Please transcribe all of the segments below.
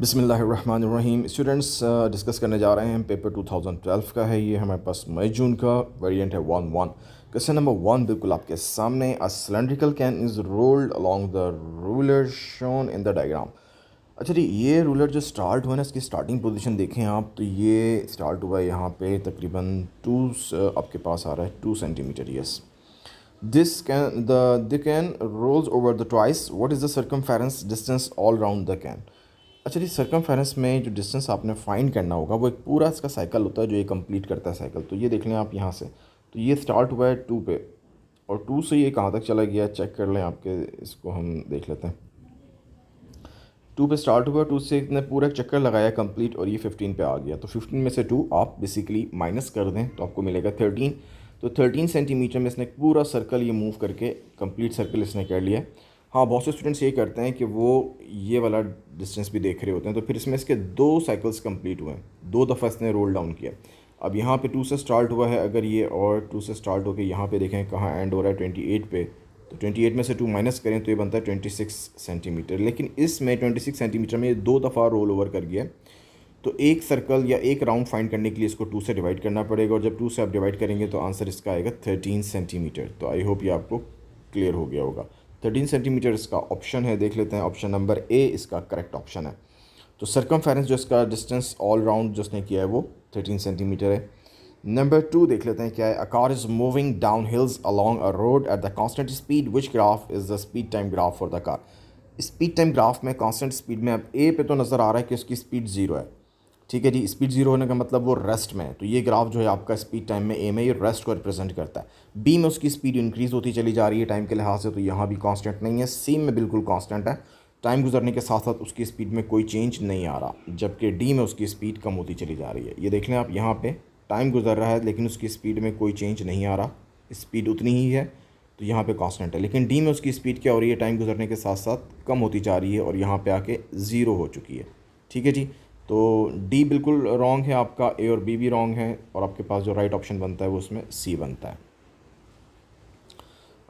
बिसमीम students discuss करने जा रहे हैं पेपर 2012 का है ये हमारे पास मई जून का वेरिएंट है one one question number one बिल्कुल आपके सामने a cylindrical can is rolled along the ruler shown in the diagram अच्छा जी ये रूलर जो स्टार्ट हुआ ना इसकी स्टार्टिंग पोजीशन देखें आप तो ये स्टार्ट हुआ है यहाँ पे तकरीबन टू आपके पास आ रहा है two centimetre yes this can the can rolls over the the what is the circum circumference distance all round the अच्छा जी सरकम में जो डिस्टेंस आपने फाइंड करना होगा वो एक पूरा इसका साइकिल होता है जो ये कंप्लीट करता है साइकिल तो ये देख लें आप यहाँ से तो ये स्टार्ट हुआ है टू पे और टू से ये कहाँ तक चला गया चेक कर लें आपके इसको हम देख लेते हैं टू पे स्टार्ट हुआ टू से इसने पूरा चक्कर लगाया कंप्लीट और ये फिफ्टीन पे आ गया तो फिफ्टीन में से टू आप बेसिकली माइनस कर दें तो आपको मिलेगा थर्टीन तो थर्टीन सेंटीमीटर में इसने पूरा सर्कल ये मूव करके कंप्लीट सर्कल इसने कर लिया हाँ बहुत से स्टूडेंट्स ये करते हैं कि वो ये वाला डिस्टेंस भी देख रहे होते हैं तो फिर इसमें इसके दो साइकिल्स कंप्लीट हुए हैं दो दफ़ा इसने रोल डाउन किया अब यहाँ पे टू से स्टार्ट हुआ है अगर ये और टू से स्टार्ट होकर यहाँ पे देखें कहाँ एंड हो रहा है ट्वेंटी एट पे तो ट्वेंटी एट में से टू माइनस करें तो ये बनता है ट्वेंटी सिक्स सेंटीमीटर लेकिन इसमें ट्वेंटी सिक्स सेंटीमीटर में ये दो दफ़ा रोल ओवर कर गया तो एक सर्कल या एक राउंड फाइंड करने के लिए इसको टू से डिवाइड करना पड़ेगा और जब टू से आप डिवाइड करेंगे तो आंसर इसका आएगा थर्टीन सेंटीमीटर तो आई होप ये आपको क्लियर हो गया होगा थर्टीन सेंटीमीटर इसका ऑप्शन है देख लेते हैं ऑप्शन नंबर ए इसका करेक्ट ऑप्शन है तो सरकम जो इसका डिस्टेंस ऑल राउंड जो उसने किया है वो थर्टीन सेंटीमीटर है नंबर टू देख लेते हैं क्या है a car is moving down hills along a road at the constant speed which graph is the speed time graph for the car speed time graph में कांस्टेंट स्पीड में अब ए पे तो नज़र आ रहा है कि उसकी स्पीड ज़ीरो है ठीक है जी स्पीड जीरो होने का मतलब वो रेस्ट में है तो ये ग्राफ जो है आपका स्पीड टाइम में ए में ये रेस्ट को रिप्रेजेंट करता है बी में उसकी स्पीड इंक्रीज़ होती चली जा रही है टाइम के लिहाज से तो यहाँ भी कांस्टेंट नहीं है सी में बिल्कुल कांस्टेंट है टाइम गुजरने के साथ साथ उसकी स्पीड में कोई चेंज नहीं आ रहा जबकि डी में उसकी स्पीड कम होती चली जा रही है ये देख लें आप यहाँ पर टाइम गुजर रहा है लेकिन उसकी स्पीड में कोई चेंज नहीं आ रहा स्पीड उतनी ही है तो यहाँ पर कॉन्स्टेंट है लेकिन डी में उसकी स्पीड क्या हो रही है टाइम गुजरने के साथ साथ कम होती जा रही है और यहाँ पर आके ज़ीरो हो चुकी है ठीक है जी तो डी बिल्कुल रॉन्ग है आपका ए और बी भी रॉन्ग है और आपके पास जो राइट ऑप्शन बनता है वो उसमें सी बनता है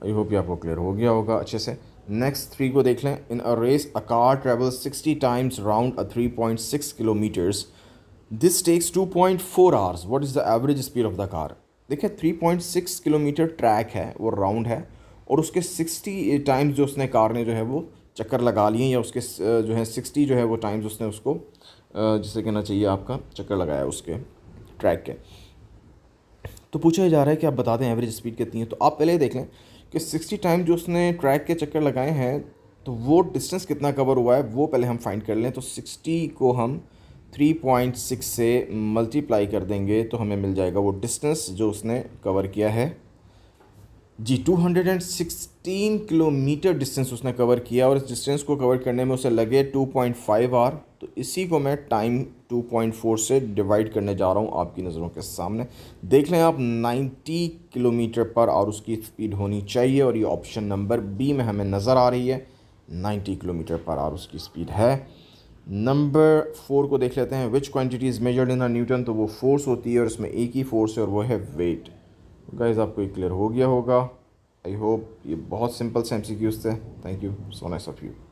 आई होप ये आपको क्लियर हो गया होगा अच्छे से नेक्स्ट थ्री को देख लें in a race a car travel sixty times round a three point six kilometres this takes two point four hours what is the average speed of the car देखिए three point six kilometre track है वो round है और उसके sixty times जो उसने car ने जो है वो चक्कर लगा लिए या उसके जो है सिक्सटी जो है वो टाइम्स उसने उसको जिसे कहना चाहिए आपका चक्कर लगाया उसके ट्रैक के तो पूछा जा रहा है कि आप बता दें एवरेज स्पीड कितनी है तो आप पहले देख लें कि सिक्सटी टाइम जो उसने ट्रैक के चक्कर लगाए हैं तो वो डिस्टेंस कितना कवर हुआ है वो पहले हम फाइंड कर लें तो सिक्सटी को हम थ्री पॉइंट सिक्स से मल्टीप्लाई कर देंगे तो हमें मिल जाएगा वो डिस्टेंस जो उसने कवर किया है जी 216 किलोमीटर डिस्टेंस उसने कवर किया और इस डिस्टेंस को कवर करने में उसे लगे 2.5 आर तो इसी को मैं टाइम 2.4 से डिवाइड करने जा रहा हूँ आपकी नज़रों के सामने देख लें आप 90 किलोमीटर पर और उसकी स्पीड होनी चाहिए और ये ऑप्शन नंबर बी में हमें नज़र आ रही है 90 किलोमीटर पर आर उसकी स्पीड है नंबर फोर को देख लेते हैं which quantity is measured in a newton तो वो फोर्स होती है और इसमें एक ही फोर्स है और वो है वेट गाइज आपको ये क्लियर हो गया होगा आई होप ये बहुत सिंपल से एम सी क्यूज़ थे thank you so nice of you